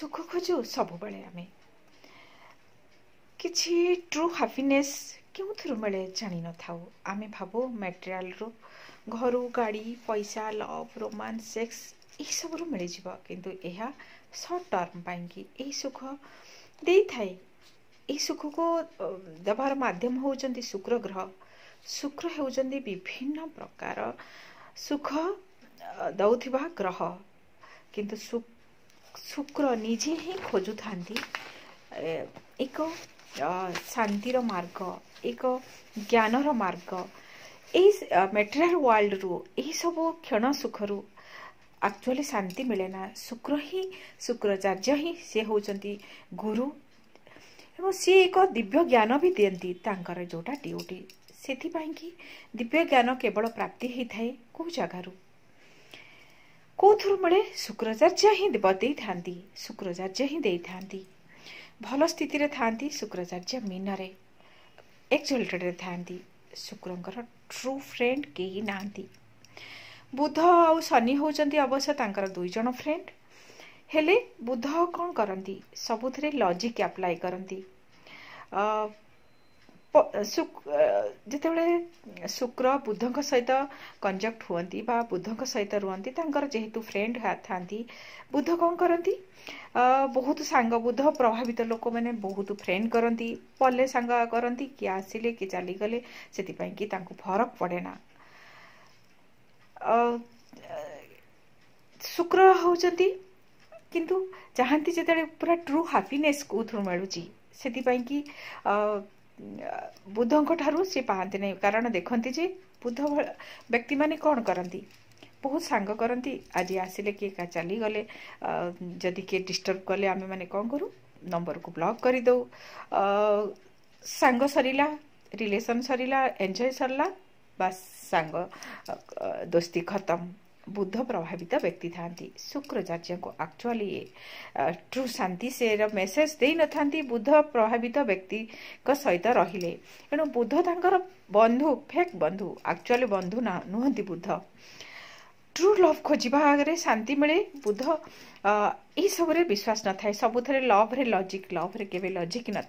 ସୁଖ ଖୋଜୁ ସବୁବେଳେ ଆମେ କିଛି ଟ୍ରୁ ହାପିନେସ୍ କେଉଁଥିରୁ ମିଳେ ଜାଣିନଥାଉ ଆମେ ଭାବୁ ମ୍ୟାଟେରିଆଲ୍ରୁ ଘରୁ ଗାଡ଼ି ପଇସା ଲଭ୍ ରୋମାନ୍ସ ସେକ୍ସ ଏହିସବୁରୁ ମିଳିଯିବ କିନ୍ତୁ ଏହା ସର୍ଟ ଟର୍ମ ପାଇଁକି ଏହି ସୁଖ ଦେଇଥାଏ ଏହି ସୁଖକୁ ଦେବାର ମାଧ୍ୟମ ହେଉଛନ୍ତି ଶୁକ୍ର ଗ୍ରହ ଶୁକ୍ର ହେଉଛନ୍ତି ବିଭିନ୍ନ ପ୍ରକାର ସୁଖ ଦେଉଥିବା ଗ୍ରହ କିନ୍ତୁ शुक्र निजे ही खोजु था एक शांतिर मार्ग एक ज्ञान रार्ग यही मेटेरियल वर्ल्ड रु यही सब क्षण सुख रु आकचुअली शांति मिले ना शुक्र ही शुक्राचार्य ही सी हूँ गुरु एवं सी एक दिव्य ज्ञान भी दिखती जोटा ड्यूटी से दिव्य ज्ञान केवल प्राप्ति होता है कौ जगार କେଉଁଥିରୁ ଶୁକ୍ରାଚାର୍ଯ୍ୟ ହିଁ ବତେଇଥାନ୍ତି ଶୁକ୍ରାଚାର୍ଯ୍ୟ ହିଁ ଦେଇଥାନ୍ତି ଭଲ ସ୍ଥିତିରେ ଥାଆନ୍ତି ଶୁକ୍ରାଚାର୍ଯ୍ୟ ମୀନରେ ଏକ୍ଜଲ୍ଟେଡ଼ରେ ଥାଆନ୍ତି ଶୁକ୍ରଙ୍କର ଟ୍ରୁ ଫ୍ରେଣ୍ଡ କେହି ନାହାନ୍ତି ବୁଧ ଆଉ ଶନି ହେଉଛନ୍ତି ଅବଶ୍ୟ ତାଙ୍କର ଦୁଇ ଜଣ ଫ୍ରେଣ୍ଡ ହେଲେ ବୁଧ କ'ଣ କରନ୍ତି ସବୁଥିରେ ଲଜିକ୍ ଆପ୍ଲାଏ କରନ୍ତି जिते शुक्र बुद्ध सहित कंजक्ट हूँ बुद्ध सहित रुंतर जेहेतु फ्रेड था बुद्ध कौन करती बहुत सांग बुद्ध प्रभावित लोक मैंने बहुत फ्रेंड करती पल्ले सांग करती किए आसिले कि चलीगले से कि फरक पड़े ना शुक्र हूँ किंतु पूरा ट्रु हापिनेस कौन मिलूँ से ବୁଦ୍ଧଙ୍କ ଠାରୁ ସେ ପାଆନ୍ତି ନାହିଁ କାରଣ ଦେଖନ୍ତି ଯେ ବୁଦ୍ଧ ବ୍ୟକ୍ତିମାନେ କ'ଣ କରନ୍ତି ବହୁତ ସାଙ୍ଗ କରନ୍ତି ଆଜି ଆସିଲେ କିଏ କା ଚାଲିଗଲେ ଯଦି କିଏ ଡିଷ୍ଟର୍ବ କଲେ ଆମେମାନେ କ'ଣ କରୁ ନମ୍ବରକୁ ବ୍ଲକ୍ କରିଦେଉ ସାଙ୍ଗ ସରିଲା ରିଲେସନ୍ ସରିଲା ଏନ୍ଜୟ ସରିଲା ବାସ୍ ସାଙ୍ଗ ଦୋସ୍ତି ଖତମ बुद्ध प्रभावित व्यक्ति था शुक्राचार्य को आक्चुअली ट्रु शांति से मेसेज दे न था बुद्ध प्रभावित व्यक्ति सहित रही एणु बुद्ध तर बंधु फेक् आकचुअली आक्चुअली ना नुहत बुद्ध ट्रु लव खोजा आगे शांति मिले बुद्ध ये विश्वास न था सबुथेर लभ्रे लजिक लव्रे के लजिक न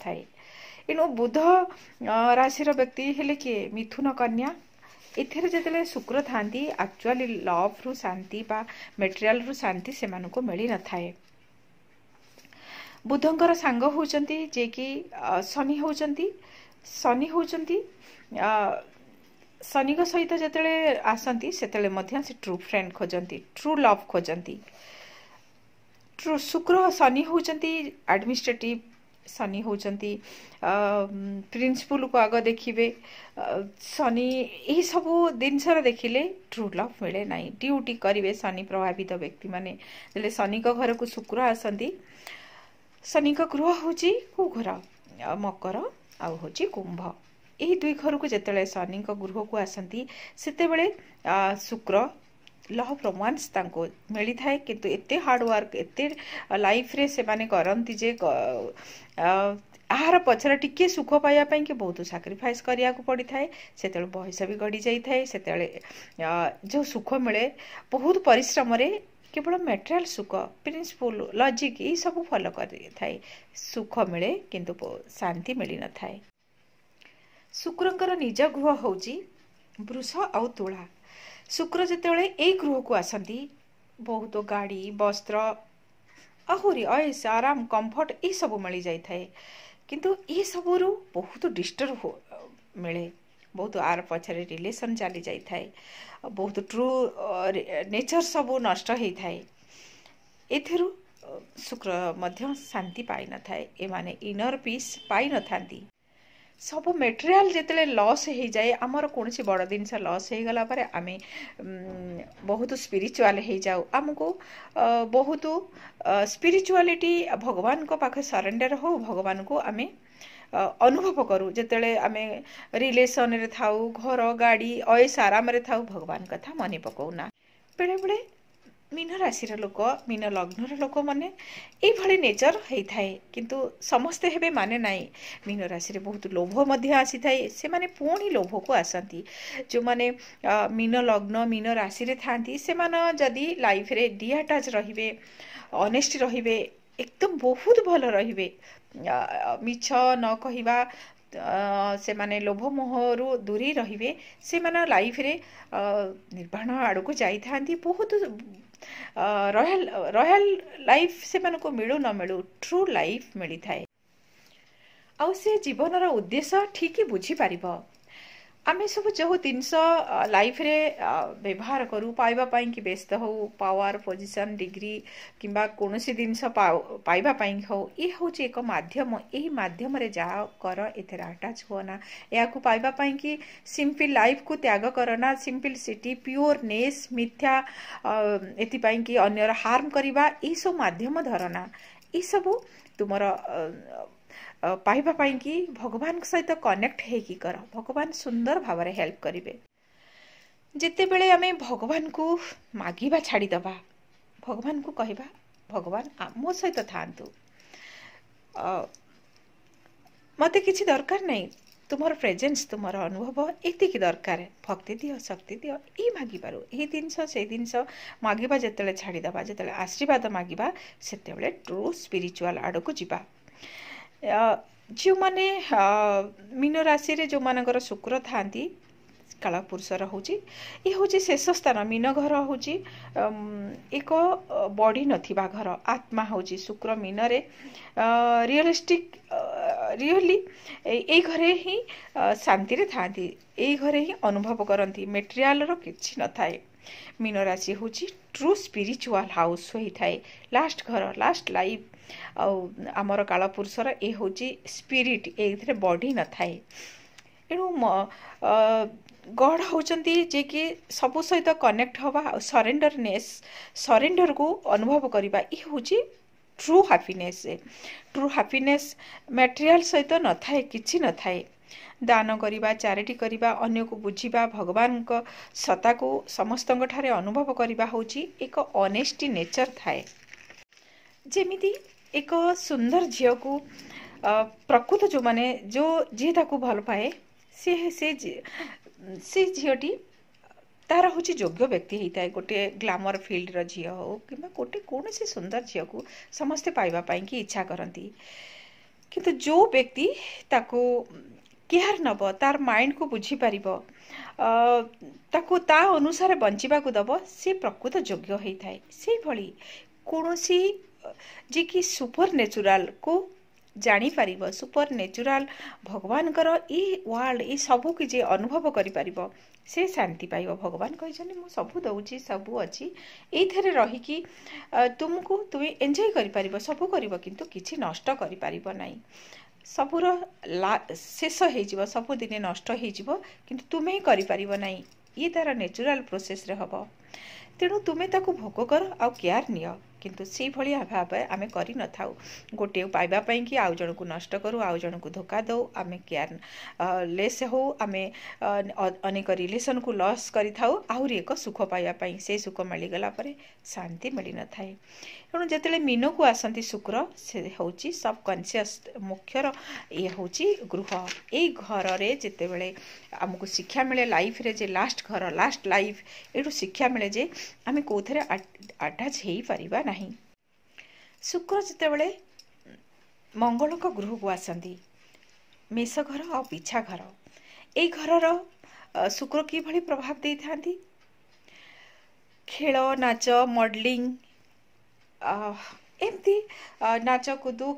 एणु बुद्ध राशि व्यक्ति हेले किए मिथुन कन्या ଏଥିରେ ଯେତେବେଳେ ଶୁକ୍ର ଥାନ୍ତି ଆକ୍ଚୁଆଲି ଲଭ୍ରୁ ଶାନ୍ତି ବା ମେଟେରିଆଲ୍ରୁ ଶାନ୍ତି ସେମାନଙ୍କୁ ମିଳିନଥାଏ ବୁଧଙ୍କର ସାଙ୍ଗ ହେଉଛନ୍ତି ଯିଏକି ଶନି ହେଉଛନ୍ତି ଶନି ହେଉଛନ୍ତି ଶନିଙ୍କ ସହିତ ଯେତେବେଳେ ଆସନ୍ତି ସେତେବେଳେ ମଧ୍ୟ ସେ ଟ୍ରୁ ଫ୍ରେଣ୍ଡ ଖୋଜନ୍ତି ଟ୍ରୁ ଲଭ୍ ଖୋଜନ୍ତି ଟ୍ରୁ ଶୁକ୍ର ଶନି ହେଉଛନ୍ତି ଆଡ଼ମିନିଷ୍ଟ୍ରେଟିଭ୍ ଶନି ହେଉଛନ୍ତି ପ୍ରିନ୍ସିପୁଲ୍କୁ ଆଗ ଦେଖିବେ ଶନି ଏହିସବୁ ଜିନିଷର ଦେଖିଲେ ଟ୍ରୁ ଲଭ୍ ମିଳେ ନାହିଁ ଡ୍ୟୁଟି କରିବେ ଶନି ପ୍ରଭାବିତ ବ୍ୟକ୍ତିମାନେ ହେଲେ ଶନିଙ୍କ ଘରକୁ ଶୁକ୍ର ଆସନ୍ତି ଶନିଙ୍କ ଗୃହ ହେଉଛି କେଉଁ ଘର ମକର ଆଉ ହେଉଛି କୁମ୍ଭ ଏହି ଦୁଇ ଘରକୁ ଯେତେବେଳେ ଶନିଙ୍କ ଗୃହକୁ ଆସନ୍ତି ସେତେବେଳେ ଶୁକ୍ର लव रोमांस मिली थाए कि एत हार्डवर्क एत लाइफ से मैंने करती जे यार पचर टिके सुख पाइबापी कि बहुत साक्रिफाइस करा पड़ी थाए से बयस भी गढ़ी जाए थाए से जो सुख मिले बहुत पिश्रम केवल मेटेरियाल सुख प्रिंसिपल लजिक ये सब फलो कर सुख मिले कि शांति मिल न था शुक्र निज गृह हूँ वृष आ तुला शुक्र ए गृहको बहुत गाडी वस्त्र आउरी अएस आराम कम्फर्ट एसबु मिलिएस बहुत डिस्टर्ब मिले बहुत आर पछेर रिलेसन चालिए बहुत ट्रु नेचर सबु नष्टु शुक्रान्ति पानथाए इनर पिस पाइन ସବୁ ମେଟେରିଆଲ୍ ଯେତେବେଳେ ଲସ୍ ହେଇଯାଏ ଆମର କୌଣସି ବଡ଼ ଜିନିଷ ଲସ୍ ହେଇଗଲା ପରେ ଆମେ ବହୁତ ସ୍ପିରିଚୁଆଲ୍ ହେଇଯାଉ ଆମକୁ ବହୁତ ସ୍ପିରିଚୁଆଲିଟି ଭଗବାନଙ୍କ ପାଖେ ସରେଣ୍ଡର ହଉ ଭଗବାନଙ୍କୁ ଆମେ ଅନୁଭବ କରୁ ଯେତେବେଳେ ଆମେ ରିଲେସନ୍ରେ ଥାଉ ଘର ଗାଡ଼ି ଅୟସ ଆରାମରେ ଥାଉ ଭଗବାନ କଥା ମନେ ପକାଉନା ବେଳେବେଳେ ମୀନ ରାଶିର ଲୋକ ମୀନ ଲଗ୍ନର ଲୋକମାନେ ଏଇଭଳି ନେଚର ହେଇଥାଏ କିନ୍ତୁ ସମସ୍ତେ ହେବେ ମାନେ ନାହିଁ ମୀନ ରାଶିରେ ବହୁତ ଲୋଭ ମଧ୍ୟ ଆସିଥାଏ ସେମାନେ ପୁଣି ଲୋଭକୁ ଆସନ୍ତି ଯେଉଁମାନେ ମୀନ ଲଗ୍ନ ମୀନ ରାଶିରେ ଥାନ୍ତି ସେମାନେ ଯଦି ଲାଇଫ୍ରେ ଡିଆଟାଚ୍ ରହିବେ ଅନେଷ୍ଟ ରହିବେ একদম বহুত ভালো রহবে মিছ ন কহা ସେମାନେ ଲୋଭମୋହରୁ ଦୂରେଇ ରହିବେ ସେମାନେ ଲାଇଫ୍ରେ ନିର୍ବାଣ ଆଡ଼କୁ ଯାଇଥାନ୍ତି ବହୁତ ରୟାଲ ରୟାଲ ଲାଇଫ୍ ସେମାନଙ୍କୁ ମିଳୁ ନ ମିଳୁ ଟ୍ରୁ ଲାଇଫ୍ ମିଳିଥାଏ ଆଉ ସେ ଜୀବନର ଉଦ୍ଦେଶ୍ୟ ଠିକ୍ ବୁଝିପାରିବ ଆମେ ସବୁ ଯେଉଁ ଜିନିଷ ଲାଇଫ୍ରେ ବ୍ୟବହାର କରୁ ପାଇବା ପାଇଁକି ବ୍ୟସ୍ତ ହେଉ ପାୱାର ପୋଜିସନ୍ ଡିଗ୍ରୀ କିମ୍ବା କୌଣସି ଜିନିଷ ପାଇବା ପାଇଁ ହେଉ ଏ ହେଉଛି ଏକ ମାଧ୍ୟମ ଏହି ମାଧ୍ୟମରେ ଯାହା କର ଏଥିରେ ଆଟାଚ୍ ହୁଅ ନା ଏହାକୁ ପାଇବା ପାଇଁକି ସିମ୍ପଲ୍ ଲାଇଫ୍କୁ ତ୍ୟାଗ କର ନା ସିମ୍ପଲ୍ ସିଟି ପିଓରନେସ୍ ମିଥ୍ୟା ଏଥିପାଇଁକି ଅନ୍ୟର ହାର୍ମ କରିବା ଏହିସବୁ ମାଧ୍ୟମ ଧର ନା ଏସବୁ ତୁମର ପାଇବା ପାଇଁକି ଭଗବାନଙ୍କ ସହିତ କନେକ୍ଟ ହେଇକି କର ଭଗବାନ ସୁନ୍ଦର ଭାବରେ ହେଲ୍ପ କରିବେ ଯେତେବେଳେ ଆମେ ଭଗବାନଙ୍କୁ ମାଗିବା ଛାଡ଼ିଦେବା ଭଗବାନଙ୍କୁ କହିବା ଭଗବାନ ମୋ ସହିତ ଥାଆନ୍ତୁ ମୋତେ କିଛି ଦରକାର ନାହିଁ ତୁମର ପ୍ରେଜେନ୍ସ ତୁମର ଅନୁଭବ ଏତିକି ଦରକାର ଭକ୍ତି ଦିଅ ଶକ୍ତି ଦିଅ ଏଇ ମାଗିବାରୁ ଏହି ଜିନିଷ ସେଇ ଜିନିଷ ମାଗିବା ଯେତେବେଳେ ଛାଡ଼ିଦେବା ଯେତେବେଳେ ଆଶୀର୍ବାଦ ମାଗିବା ସେତେବେଳେ ଟ୍ରୁ ସ୍ପିରିଚୁଆଲ୍ ଆଡ଼କୁ ଯିବା जो मिन राशि जो म शुक्र थाहा कालपुष र हौ येष स्थान मिन घर हौँ एक बडी नर आत्मा हौ चाहिँ शुक्र मिन रियलिस्टिक रियली ही घर रे शान्ति ए एघर ही अनुभव कति मेटेरीयल र केही नथाए मिन राशि हौ चाहिँ ट्रु स्पिरिचुल हाउस थाए लास्ट घर लास्ट लाइफ ଆଉ ଆମର କାଳପୁରୁଷର ଏ ହେଉଛି ସ୍ପିରିଟ୍ ଏଇଥିରେ ବଢ଼ି ନଥାଏ ଏଣୁ ଗଡ଼ ହେଉଛନ୍ତି ଯେ କି ସବୁ ସହିତ କନେକ୍ଟ ହେବା ଆଉ ସରେଣ୍ଡରନେସ୍ ସରେଣ୍ଡରକୁ ଅନୁଭବ କରିବା ଇଏ ହେଉଛି true happiness true happiness material ସହିତ ନଥାଏ କିଛି ନଥାଏ ଦାନ କରିବା ଚାରିଟି କରିବା ଅନ୍ୟକୁ ବୁଝିବା ଭଗବାନଙ୍କ ସତାକୁ ସମସ୍ତଙ୍କଠାରେ ଅନୁଭବ କରିବା ହେଉଛି ଏକ ଅନେଷ୍ଟି ନେଚର୍ ଥାଏ ଯେମିତି एक सुन्दर झिको प्रकृत जो मि भाए सिस झियोटी त तार चाहिँ योग्य व्यक्ति हुने गोटे ग्लामर फिल्ड र झिउ हो गोर्स सुन्दर झिउको समस्ते पैकि इच्छा कति कि जो व्यक्ति त केयर नब तार म बुझि पार अनुसार बञ्चाको दब से प्रकृत जग्गा सहीभरि कण्सी ଯିଏକି ସୁପର୍ ନେଚୁରାଲ୍କୁ ଜାଣିପାରିବ ସୁପର୍ ନେଚୁରାଲ୍ ଭଗବାନଙ୍କର ଏ ୱାର୍ଲଡ଼ ଏ ସବୁକି ଯିଏ ଅନୁଭବ କରିପାରିବ ସେ ଶାନ୍ତି ପାଇବ ଭଗବାନ କହିଛନ୍ତି ମୁଁ ସବୁ ଦେଉଛି ସବୁ ଅଛି ଏଇଥିରେ ରହିକି ତୁମକୁ ତୁମେ ଏନ୍ଜୟ କରିପାରିବ ସବୁ କରିବ କିନ୍ତୁ କିଛି ନଷ୍ଟ କରିପାରିବ ନାହିଁ ସବୁର ଲା ଶେଷ ହୋଇଯିବ ସବୁଦିନେ ନଷ୍ଟ ହୋଇଯିବ କିନ୍ତୁ ତୁମେ ହିଁ କରିପାରିବ ନାହିଁ ଇଏ ତା'ର ନେଚୁରାଲ୍ ପ୍ରୋସେସ୍ରେ ହେବ ତେଣୁ ତୁମେ ତାକୁ ଭୋଗ କର ଆଉ କେୟାର୍ ନିଅ किंतु से भाया भाव आम कर गोटे पाइबापी कि आउ जन को नष्ट करूँ आउ जन को धोखा दौ आम केयर लेस अनेक रिलेसन को लस कर आहरी एक सुख पाइबापी से सुख मिलगला शांति मिल न था तेणु जिते मीन को आसती शुक्र से हूँ सबकनसीयस मुख्यर ये हूँ गृह यही घर जितेबले आमको शिक्षा मिले लाइफ रे लास्ट घर लास्ट लाइफ यू शिक्षा मिले जे आम कौ आटाच हो पारा ना शुक्र मङ्गलको गृहको आस घर घर आउँ र शुक्र के नाच खेल्च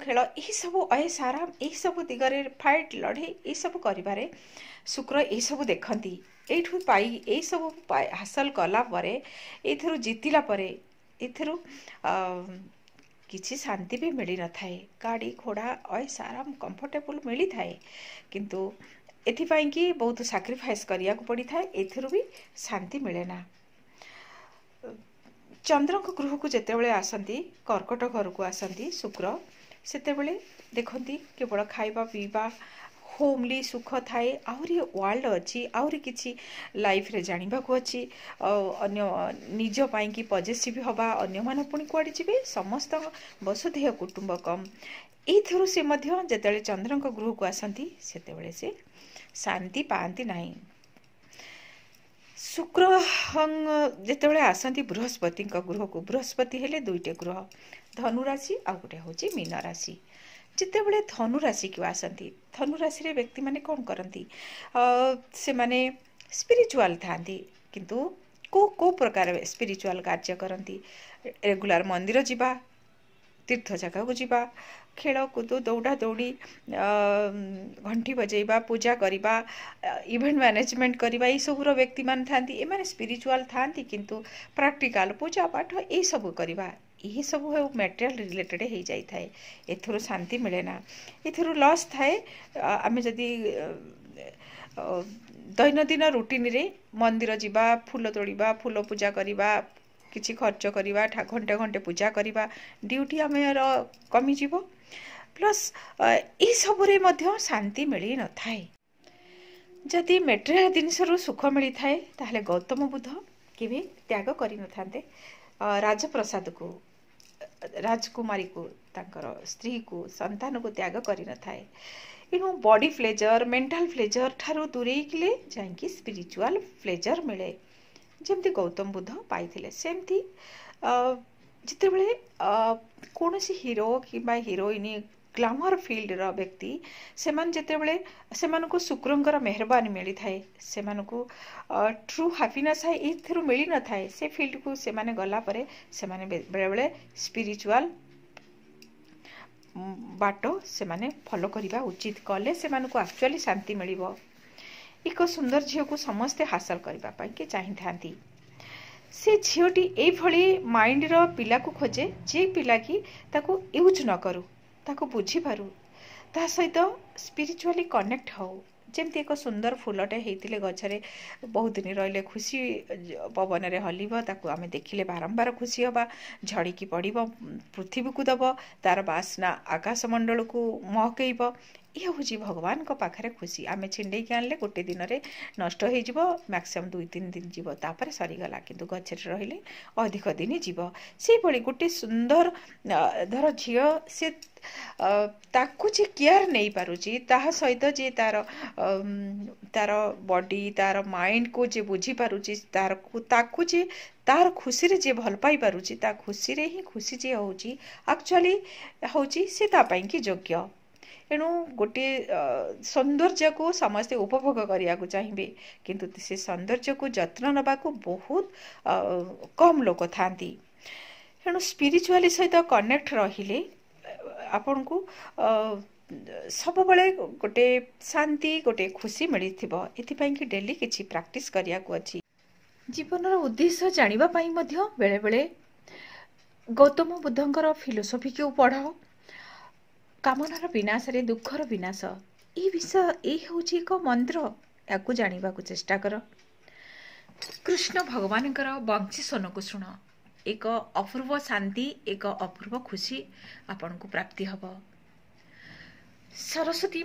खेल एच सब खेसबु सारा आर सब दिगले फाइट लडे एसबु शुक्र यही सब देखिसु हासल कलापु जितिला ଏଥିରୁ କିଛି ଶାନ୍ତି ବି ମିଳିନଥାଏ ଗାଡ଼ି ଘୋଡ଼ା ଅଏସ୍ ଆରାମ କମ୍ଫର୍ଟେବୁଲ୍ ମିଳିଥାଏ କିନ୍ତୁ ଏଥିପାଇଁ କି ବହୁତ ସାକ୍ରିଫାଇସ୍ କରିବାକୁ ପଡ଼ିଥାଏ ଏଥିରୁ ବି ଶାନ୍ତି ମିଳେ ନା ଚନ୍ଦ୍ରଙ୍କ ଗୃହକୁ ଯେତେବେଳେ ଆସନ୍ତି କର୍କଟ ଘରକୁ ଆସନ୍ତି ଶୁକ୍ର ସେତେବେଳେ ଦେଖନ୍ତି କେବଳ ଖାଇବା ପିଇବା ହୋମ୍ଲି ସୁଖ ଥାଏ ଆହୁରି ୱାର୍ଲଡ଼ ଅଛି ଆହୁରି କିଛି ଲାଇଫ୍ରେ ଜାଣିବାକୁ ଅଛି ଆଉ ଅନ୍ୟ ନିଜ ପାଇଁକି ପଜେସିଭ୍ ହେବା ଅନ୍ୟମାନେ ପୁଣି କୁଆଡ଼େ ଯିବେ ସମସ୍ତ ବସୁଧେୟ କମ୍ ଏଇଥିରୁ ସେ ମଧ୍ୟ ଯେତେବେଳେ ଚନ୍ଦ୍ରଙ୍କ ଗୃହକୁ ଆସନ୍ତି ସେତେବେଳେ ସେ ଶାନ୍ତି ପାଆନ୍ତି ନାହିଁ ଶୁକ୍ର ଯେତେବେଳେ ଆସନ୍ତି ବୃହସ୍ପତିଙ୍କ ଗୃହକୁ ବୃହସ୍ପତି ହେଲେ ଦୁଇଟି ଗ୍ରହ ଧନୁରାଶି ଆଉ ଗୋଟେ ହେଉଛି ମୀନ ରାଶି जति बेला धनु राशिको आस राशि व्यक्ति किंतु को प्रकार कार्य कति रेगुलर मन्दिर जिबा तीर्थ को जिबा खेल कुद दौडा दौडि घन्टी बजैवा पूजाक इभेन्ट म्यानेजमेन्ट गरेको यही सबै व्यक्तिमा थाहा एपिरिचुवाटिकल पूजापाठ एसबुक ଏହିସବୁ ହେଉ ମ୍ୟାଟେରିଆଲ ରିଲେଟେଡ଼ ହେଇଯାଇଥାଏ ଏଥିରୁ ଶାନ୍ତି ମିଳେ ନା ଏଥିରୁ ଲସ୍ ଥାଏ ଆମେ ଯଦି ଦୈନନ୍ଦିନ ରୁଟିନ୍ରେ ମନ୍ଦିର ଯିବା ଫୁଲ ତୋଳିବା ଫୁଲ ପୂଜା କରିବା କିଛି ଖର୍ଚ୍ଚ କରିବା ଘଣ୍ଟେ ଘଣ୍ଟେ ପୂଜା କରିବା ଡ୍ୟୁଟି ଆମର କମିଯିବ ପ୍ଲସ୍ ଏହିସବୁରେ ମଧ୍ୟ ଶାନ୍ତି ମିଳିନଥାଏ ଯଦି ମେଟେରିଆଲ ଜିନିଷରୁ ସୁଖ ମିଳିଥାଏ ତାହେଲେ ଗୌତମ ବୁଦ୍ଧ କେବେ ତ୍ୟାଗ କରିନଥାନ୍ତେ ରାଜପ୍ରସାଦକୁ राजकुमारी को स्त्री को संतान को त्याग करे एणु बॉडी फ्लेजर मेंटल फ्लेजर ठारू दूरे जाकि स्पिरिचुअल फ्लेजर मिले जमी गौतम बुद्ध पाई सेमती जिते बड़े कौन सी हिरो कि हिरोइनी ग्लामर फिल्ड व्यक्ति से जितेबले मेहरबानी मिली थाए से ट्रु हापिनेस यूर मिल न था फिल्ड को से गलापर बेले बेले स्पिरिचुआल बाट से फलो करवा उचित कले से आकचुअली शांति मिल एक सुंदर झील को समस्ते हासिल करने चाहिए था से झीटी ये माइंड पिला को खोजे जे पिला की ताको यूज न करू ତାକୁ ବୁଝିପାରୁ ତା ସହିତ ସ୍ପିରିଚୁଆଲି କନେକ୍ଟ ହେଉ ଯେମିତି ଏକ ସୁନ୍ଦର ଫୁଲଟେ ହେଇଥିଲେ ଗଛରେ ବହୁତ ଦିନ ରହିଲେ ଖୁସି ପବନରେ ହଲିବ ତାକୁ ଆମେ ଦେଖିଲେ ବାରମ୍ବାର ଖୁସି ହେବା ଝଡ଼ିକି ପଡ଼ିବ ପୃଥିବୀକୁ ଦେବ ତା'ର ବାସ୍ନା ଆକାଶମଣ୍ଡଳକୁ ମହକେଇବ ये हूँ भगवान पाखे खुशी आम छिंड आने गोटे दिन में नष्ट मैक्सीम दुई तीन दिन जीवर सरीगला कि गचरे रही अधिक दिन जीव से गोटे सुंदर धर झी से जी केयार नहीं पार्ता सहित जी तार तार बडी तार माइंड को जे बुझी पार्टी तार तार खुशी जी भल पाई पार्टी खुशी हि खुशी जी हूँ आकचुअली हूँ सी योग्य ଏଣୁ ଗୋଟିଏ ସୌନ୍ଦର୍ଯ୍ୟକୁ ସମସ୍ତେ ଉପଭୋଗ କରିବାକୁ ଚାହିଁବେ କିନ୍ତୁ ସେ ସୌନ୍ଦର୍ଯ୍ୟକୁ ଯତ୍ନ ନେବାକୁ ବହୁତ କମ୍ ଲୋକ ଥାନ୍ତି ଏଣୁ ସ୍ପିରିଚୁଆଲି ସହିତ କନେକ୍ଟ ରହିଲେ ଆପଣଙ୍କୁ ସବୁବେଳେ ଗୋଟେ ଶାନ୍ତି ଗୋଟେ ଖୁସି ମିଳିଥିବ କି ଡେଲି କିଛି ପ୍ରାକ୍ଟିସ୍ କରିବାକୁ ଅଛି ଜୀବନର ଉଦ୍ଦେଶ୍ୟ ଜାଣିବା ପାଇଁ ମଧ୍ୟ ବେଳେବେଳେ ଗୌତମ ବୁଦ୍ଧଙ୍କର ଫିଲୋସଫିକୁ ପଢ଼ कामनार विनाश विनाशले दुखर विनाश यी विषय यी हे मन्त्र चेष्टा कर। कृष्ण भगवानको को शुण एक अपूर्व शान्ति एक अपूर्व खुशी आपणको प्राप्ति हे सरस्वती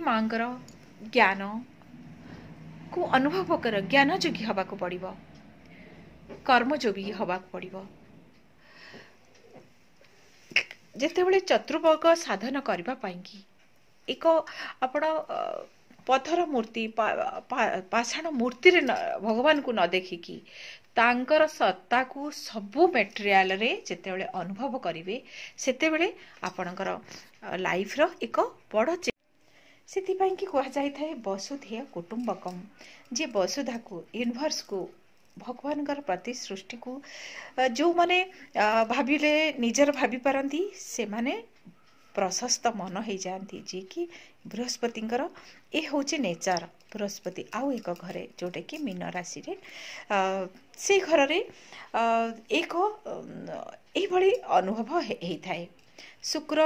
को अनुभव कर ज्ञान जोगी हे पऱ्यो कर्मजी हे प ଯେତେବେଳେ ଚତୁର୍ବର୍ଗ ସାଧନ କରିବା ପାଇଁକି ଏକ ଆପଣ ପଥର ମୂର୍ତ୍ତି ପାଷାଣ ମୂର୍ତ୍ତିରେ ଭଗବାନଙ୍କୁ ନ ଦେଖିକି ତାଙ୍କର ସତ୍ତାକୁ ସବୁ ମେଟେରିଆଲରେ ଯେତେବେଳେ ଅନୁଭବ କରିବେ ସେତେବେଳେ ଆପଣଙ୍କର ଲାଇଫର ଏକ ବଡ଼ ସେଥିପାଇଁ କି କୁହାଯାଇଥାଏ ବସୁଧେୟ କୁଟୁମ୍ବକମ୍ ଯିଏ ବସୁଧାକୁ ୟୁନିଭର୍ସକୁ ଭଗବାନଙ୍କର ପ୍ରତି ସୃଷ୍ଟିକୁ ଯେଉଁମାନେ ଭାବିଲେ ନିଜର ଭାବିପାରନ୍ତି ସେମାନେ ପ୍ରଶସ୍ତ ମନ ହେଇଯାଆନ୍ତି ଯିଏକି ବୃହସ୍ପତିଙ୍କର ଏ ହେଉଛି ନେଚର ବୃହସ୍ପତି ଆଉ ଏକ ଘରେ ଯେଉଁଟାକି ମୀନ ରାଶିରେ ସେଇ ଘରରେ ଏକ ଏହିଭଳି ଅନୁଭବ ହେଇଥାଏ ଶୁକ୍ର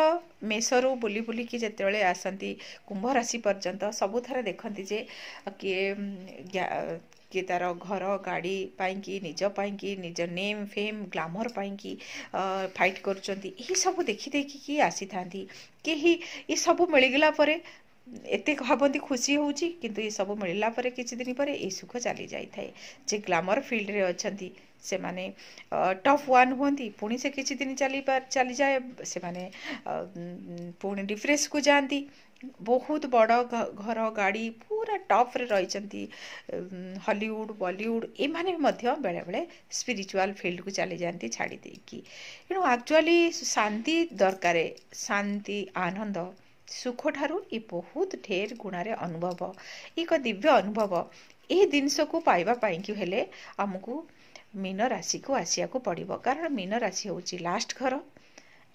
ମେଷରୁ ବୁଲି ବୁଲିକି ଯେତେବେଳେ ଆସନ୍ତି କୁମ୍ଭ ରାଶି ପର୍ଯ୍ୟନ୍ତ ସବୁଥରେ ଦେଖନ୍ତି ଯେ କିଏ କିଏ ତା'ର ଘର ଗାଡ଼ି ପାଇଁକି ନିଜ ପାଇଁକି ନିଜ ନେମ୍ ଫେମ୍ ଗ୍ଲାମର୍ ପାଇଁକି ଫାଇଟ୍ କରୁଛନ୍ତି ଏହିସବୁ ଦେଖି ଦେଖିକି ଆସିଥାନ୍ତି କେହି ଏସବୁ ମିଳିଗଲା ପରେ ଏତେ ଭାବନ୍ତି ଖୁସି ହେଉଛି କିନ୍ତୁ ଏସବୁ ମିଳିଲା ପରେ କିଛି ଦିନ ପରେ ଏଇ ସୁଖ ଚାଲି ଯାଇଥାଏ ଯେ ଗ୍ଲାମର୍ ଫିଲ୍ଡରେ ଅଛନ୍ତି ସେମାନେ ଟପ୍ ୱାନ୍ ହୁଅନ୍ତି ପୁଣି ସେ କିଛି ଦିନ ଚାଲି ଚାଲିଯାଏ ସେମାନେ ପୁଣି ଡିପ୍ରେସ୍କୁ ଯାଆନ୍ତି ବହୁତ ବଡ଼ ଘର ଗାଡ଼ି ପୁରା ଟପ୍ରେ ରହିଛନ୍ତି ହଲିଉଡ଼ ବଲିଉଡ଼ ଏମାନେ ବି ମଧ୍ୟ ବେଳେବେଳେ ସ୍ପିରିଚୁଆଲ୍ ଫିଲ୍ଡକୁ ଚାଲିଯାଆନ୍ତି ଛାଡ଼ି ଦେଇକି ଏଣୁ ଆକ୍ଚୁଆଲି ଶାନ୍ତି ଦରକାର ଶାନ୍ତି ଆନନ୍ଦ ସୁଖଠାରୁ ଏ ବହୁତ ଢେର ଗୁଣାରେ ଅନୁଭବ ଏକ ଦିବ୍ୟ ଅନୁଭବ ଏ ଜିନିଷକୁ ପାଇବା ପାଇଁକି ହେଲେ ଆମକୁ ମୀନ ରାଶିକୁ ଆସିବାକୁ ପଡ଼ିବ କାରଣ ମୀନ ରାଶି ହେଉଛି ଲାଷ୍ଟ ଘର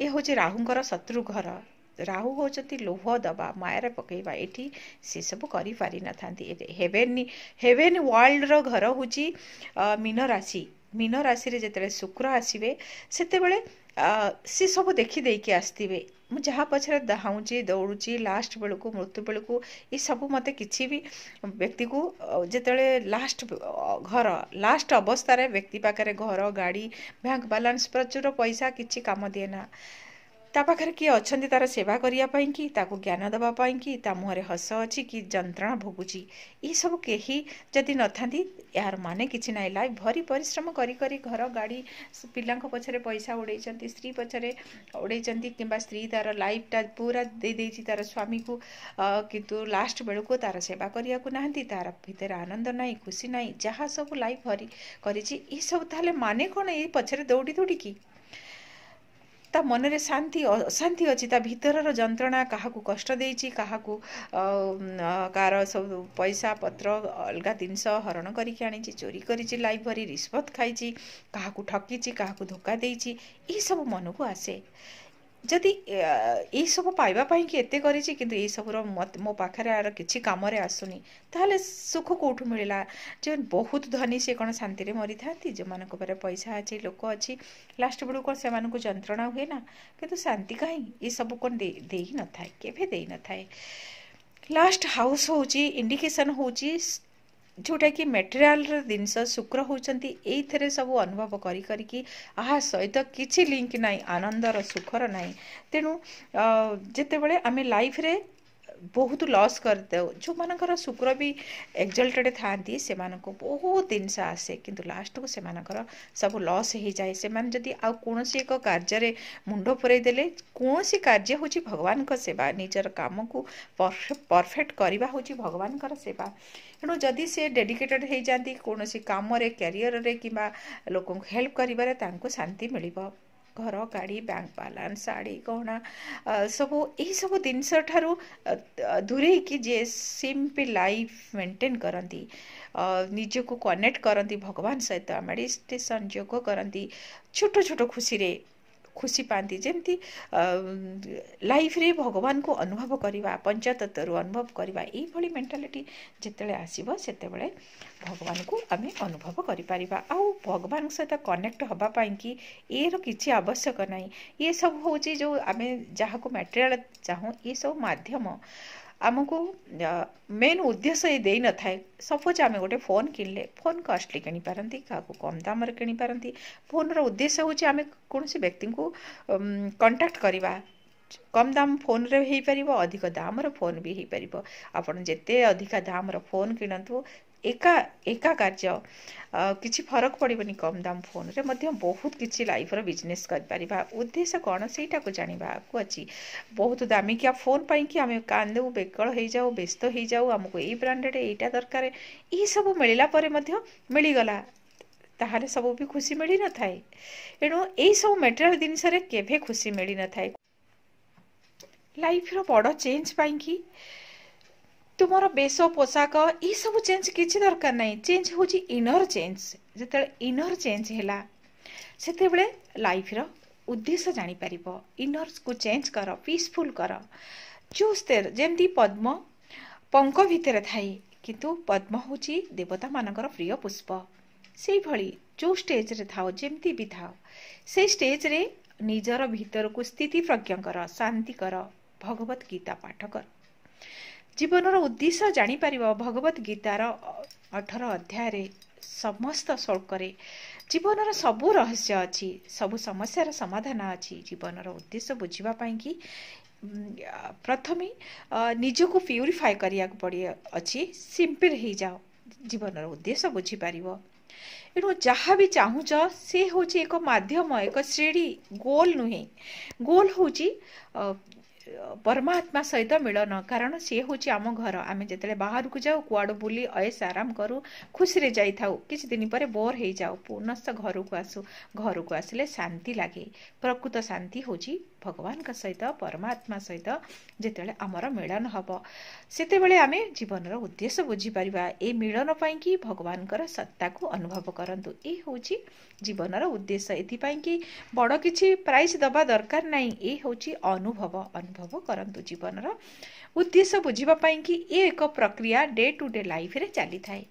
ଏ ହେଉଛି ରାହୁଙ୍କର ଶତ୍ରୁ ଘର ରାହୁ ହେଉଛନ୍ତି ଲୌହ ଦେବା ମାୟାରେ ପକାଇବା ଏଠି ସେସବୁ କରିପାରିନଥାନ୍ତି ହେଭେନି ହେଭେନ୍ ୱାର୍ଲଡ଼ର ଘର ହେଉଛି ମୀନ ରାଶି ମୀନ ରାଶିରେ ଯେତେବେଳେ ଶୁକ୍ର ଆସିବେ ସେତେବେଳେ ସେ ସବୁ ଦେଖି ଦେଇକି ଆସିଥିବେ ମୁଁ ଯାହା ପଛରେ ଧାଉଁଛି ଦୌଡ଼ୁଛି ଲାଷ୍ଟ ବେଳକୁ ମୃତ୍ୟୁ ବେଳକୁ ଏସବୁ ମୋତେ କିଛି ବି ବ୍ୟକ୍ତିକୁ ଯେତେବେଳେ ଲାଷ୍ଟ ଘର ଲାଷ୍ଟ ଅବସ୍ଥାରେ ବ୍ୟକ୍ତି ପାଖରେ ଘର ଗାଡ଼ି ବ୍ୟାଙ୍କ ବାଲାନ୍ସ ପ୍ରଚୁର ପଇସା କିଛି କାମ ଦିଏ ନା ତା ପାଖରେ କିଏ ଅଛନ୍ତି ତାର ସେବା କରିବା ପାଇଁ କି ତାକୁ ଜ୍ଞାନ ଦେବା ପାଇଁ କି ତା ମୁହଁରେ ହସ ଅଛି କି ଯନ୍ତ୍ରଣା ଭୋଗୁଛି ଏସବୁ କେହି ଯଦି ନଥାନ୍ତି ଏହାର ମାନେ କିଛି ନାହିଁ ଲାଇଫ୍ ଭରି ପରିଶ୍ରମ କରି କରି ଘର ଗାଡ଼ି ପିଲାଙ୍କ ପଛରେ ପଇସା ଉଡ଼େଇଛନ୍ତି ସ୍ତ୍ରୀ ପଛରେ ଉଡ଼େଇଛନ୍ତି କିମ୍ବା ସ୍ତ୍ରୀ ତାର ଲାଇଫ୍ଟା ପୁରା ଦେଇଦେଇଛି ତାର ସ୍ୱାମୀକୁ କିନ୍ତୁ ଲାଷ୍ଟ ବେଳକୁ ତାର ସେବା କରିବାକୁ ନାହାନ୍ତି ତାର ଭିତରେ ଆନନ୍ଦ ନାହିଁ ଖୁସି ନାହିଁ ଯାହା ସବୁ ଲାଇଫ୍ ଭରି କରିଛି ଏସବୁ ତାହେଲେ ମାନେ କ'ଣ ଏଇ ପଛରେ ଦୌଡ଼ି ଦୌଡ଼ିକି ତା ମନରେ ଶାନ୍ତି ଅଶାନ୍ତି ଅଛି ତା ଭିତରର ଯନ୍ତ୍ରଣା କାହାକୁ କଷ୍ଟ ଦେଇଛି କାହାକୁ କାହାର ସବୁ ପଇସା ପତ୍ର ଅଲଗା ଜିନିଷ ହରଣ କରିକି ଆଣିଛି ଚୋରି କରିଛି ଲାଇଫ୍ ଭରି ରିଶ୍ୱତ ଖାଇଛି କାହାକୁ ଠକିଛି କାହାକୁ ଧୋକା ଦେଇଛି ଏହିସବୁ ମନକୁ ଆସେ ଯଦି ଏଇସବୁ ପାଇବା ପାଇଁକି ଏତେ କରିଛି କିନ୍ତୁ ଏଇସବୁର ମୋ ପାଖରେ ଆର କିଛି କାମରେ ଆସୁନି ତାହେଲେ ସୁଖ କେଉଁଠୁ ମିଳିଲା ଯେଉଁ ବହୁତ ଧନୀ ସେ କ'ଣ ଶାନ୍ତିରେ ମରିଥାନ୍ତି ଯେଉଁମାନଙ୍କ ପାଖରେ ପଇସା ଅଛି ଲୋକ ଅଛି ଲାଷ୍ଟ ବେଳକୁ କ'ଣ ସେମାନଙ୍କୁ ଯନ୍ତ୍ରଣା ହୁଏ ନା କିନ୍ତୁ ଶାନ୍ତି କାହିଁ ଏସବୁ କ'ଣ ଦେଇ ନଥାଏ କେବେ ଦେଇନଥାଏ ଲାଷ୍ଟ ହାଉସ୍ ହେଉଛି ଇଣ୍ଡିକେସନ୍ ହେଉଛି ଯେଉଁଟାକି ମେଟେରିଆଲ୍ର ଜିନିଷ ଶୁକ୍ର ହେଉଛନ୍ତି ଏଇଥିରେ ସବୁ ଅନୁଭବ କରି କରିକି ଏହା ସହିତ କିଛି ଲିଙ୍କ୍ ନାହିଁ ଆନନ୍ଦର ସୁଖର ନାହିଁ ତେଣୁ ଯେତେବେଳେ ଆମେ ଲାଇଫ୍ରେ ବହୁତ ଲସ୍ କରିଦେଉ ଯେଉଁମାନଙ୍କର ଶୁକ୍ର ବି ଏକ୍ଜଲ୍ଟେଡ଼୍ ଥାଆନ୍ତି ସେମାନଙ୍କୁ ବହୁତ ଜିନିଷ ଆସେ କିନ୍ତୁ ଲାଷ୍ଟକୁ ସେମାନଙ୍କର ସବୁ ଲସ୍ ହେଇଯାଏ ସେମାନେ ଯଦି ଆଉ କୌଣସି ଏକ କାର୍ଯ୍ୟରେ ମୁଣ୍ଡ ପୁରେଇ ଦେଲେ କୌଣସି କାର୍ଯ୍ୟ ହେଉଛି ଭଗବାନଙ୍କ ସେବା ନିଜର କାମକୁ ପରଫେକ୍ଟ କରିବା ହେଉଛି ଭଗବାନଙ୍କର ସେବା ତେଣୁ ଯଦି ସେ ଡେଡିକେଟେଡ଼ ହେଇଯାନ୍ତି କୌଣସି କାମରେ କ୍ୟାରିୟରରେ କିମ୍ବା ଲୋକଙ୍କୁ ହେଲ୍ପ କରିବାରେ ତାଙ୍କୁ ଶାନ୍ତି ମିଳିବ ଘର ଗାଡ଼ି ବ୍ୟାଙ୍କ ବାଲାନ୍ସ ଶାଢ଼ୀ ଗହଣା ସବୁ ଏହିସବୁ ଜିନିଷ ଠାରୁ ଦୂରେଇକି ଯିଏ ସିମ୍ପଲ୍ ଲାଇଫ୍ ମେଣ୍ଟେନ୍ କରନ୍ତି ନିଜକୁ କନେକ୍ଟ କରନ୍ତି ଭଗବାନ ସହିତ ମେଡ଼ିଟେସନ୍ ଯୋଗ କରନ୍ତି ଛୋଟ ଛୋଟ ଖୁସିରେ खुसी लाइफ रे भगवान को अनुभव पञ्चायतत्व अनुभव यही आसीबो सेते जति भगवान को आम अनुभव गरिपर आउ भगवान् सहित कनेक्ट किछि आवश्यक नै यसबु सब चाहिँ जो को मटेरियल चाहू चाहँ सब माध्यम ଆମକୁ ମେନ୍ ଉଦ୍ଦେଶ୍ୟ ଏ ଦେଇନଥାଏ ସପୋଜ୍ ଆମେ ଗୋଟେ ଫୋନ୍ କିଣିଲେ ଫୋନ୍ କଷ୍ଟଲି କିଣିପାରନ୍ତି କାହାକୁ କମ୍ ଦାମରେ କିଣିପାରନ୍ତି ଫୋନ୍ର ଉଦ୍ଦେଶ୍ୟ ହେଉଛି ଆମେ କୌଣସି ବ୍ୟକ୍ତିଙ୍କୁ କଣ୍ଟାକ୍ଟ କରିବା କମ୍ ଦାମ ଫୋନ୍ରେ ହୋଇପାରିବ ଅଧିକ ଦାମର ଫୋନ୍ ବି ହୋଇପାରିବ ଆପଣ ଯେତେ ଅଧିକା ଦାମର ଫୋନ୍ କିଣନ୍ତୁ एका एकछि फरक पडो कम दाम फोन बहुत कि लिजनस गरिपर उद्देश्य कन्टाको जाँदा अझ बहुत दामिकिया फोन पाइके कान बेकल व्यस्तै आमु ए ब्रान्डेड एटा दरक यही सबै मिलागला ति खुसी मिलन थाए एसबु मेटेरी जिनिसले खुशी खुसी न थाए ल बड चेन्ज पाक তোমারা বেসো পোসা কা ই সব চেঞ্জ কিচ দরকার নাই চেঞ্জ হউজি ইনার চেঞ্জ জেতেল ইনার চেঞ্জ হেলা সেতে বলে লাইফ র উদ্দেশ্য জানি পারিবো ইনারস কো চেঞ্জ করো পিসফুল করো জউ স্টেজ জেমতি পদ্ম পঙ্ক ভিতর থাই কিন্তু পদ্ম হউজি দেবতা মানকৰ প্রিয় পুষ্প সেই ভলি জউ স্টেজ রে থাও জেমতি বিধা সেই স্টেজ রে নিজৰ ভিতর কো স্থিতি প্ৰজ্ঞ কৰ শান্তি কৰ ভগৱত গীত পাঠকৰ ଜୀବନର ଉଦ୍ଦେଶ୍ୟ ଜାଣିପାରିବ ଭଗବତ ଗୀତାର ଅଠର ଅଧ୍ୟାୟରେ ସମସ୍ତ ଶ୍ଳୋକରେ ଜୀବନର ସବୁ ରହସ୍ୟ ଅଛି ସବୁ ସମସ୍ୟାର ସମାଧାନ ଅଛି ଜୀବନର ଉଦ୍ଦେଶ୍ୟ ବୁଝିବା ପାଇଁକି ପ୍ରଥମେ ନିଜକୁ ପ୍ୟୁରିଫାଏ କରିବାକୁ ପଡ଼ି ଅଛି ସିମ୍ପଲ୍ ହେଇଯାଉ ଜୀବନର ଉଦ୍ଦେଶ୍ୟ ବୁଝିପାରିବ ଏଣୁ ଯାହା ବି ଚାହୁଁଛ ସେ ହେଉଛି ଏକ ମାଧ୍ୟମ ଏକ ଶ୍ରେଣୀ ଗୋଲ୍ ନୁହେଁ ଗୋଲ୍ ହେଉଛି परमात्मा सहित मिलन कारण से होची आम घर आमे जतेले बाहार को जाऊ कुआड बोली अय आराम करू खुसरे जाई थाउ किछ दिन पारे बोर हे जाओ पुनस्त घर को आसु घर को आसले शान्ति लागे प्रकृत शान्ति होची ଭଗବାନଙ୍କ ସହିତ ପରମାତ୍ମା ସହିତ ଯେତେବେଳେ ଆମର ମିଳନ ହେବ ସେତେବେଳେ ଆମେ ଜୀବନର ଉଦ୍ଦେଶ୍ୟ ବୁଝିପାରିବା ଏ ମିଳନ ପାଇଁକି ଭଗବାନଙ୍କର ସତ୍ତାକୁ ଅନୁଭବ କରନ୍ତୁ ଏ ହେଉଛି ଜୀବନର ଉଦ୍ଦେଶ୍ୟ ଏଥିପାଇଁକି ବଡ଼ କିଛି ପ୍ରାଇଜ୍ ଦେବା ଦରକାର ନାହିଁ ଏ ହେଉଛି ଅନୁଭବ ଅନୁଭବ କରନ୍ତୁ ଜୀବନର ଉଦ୍ଦେଶ୍ୟ ବୁଝିବା ପାଇଁକି ଏ ଏକ ପ୍ରକ୍ରିୟା ଡେ ଟୁ ଡେ ଲାଇଫ୍ରେ ଚାଲିଥାଏ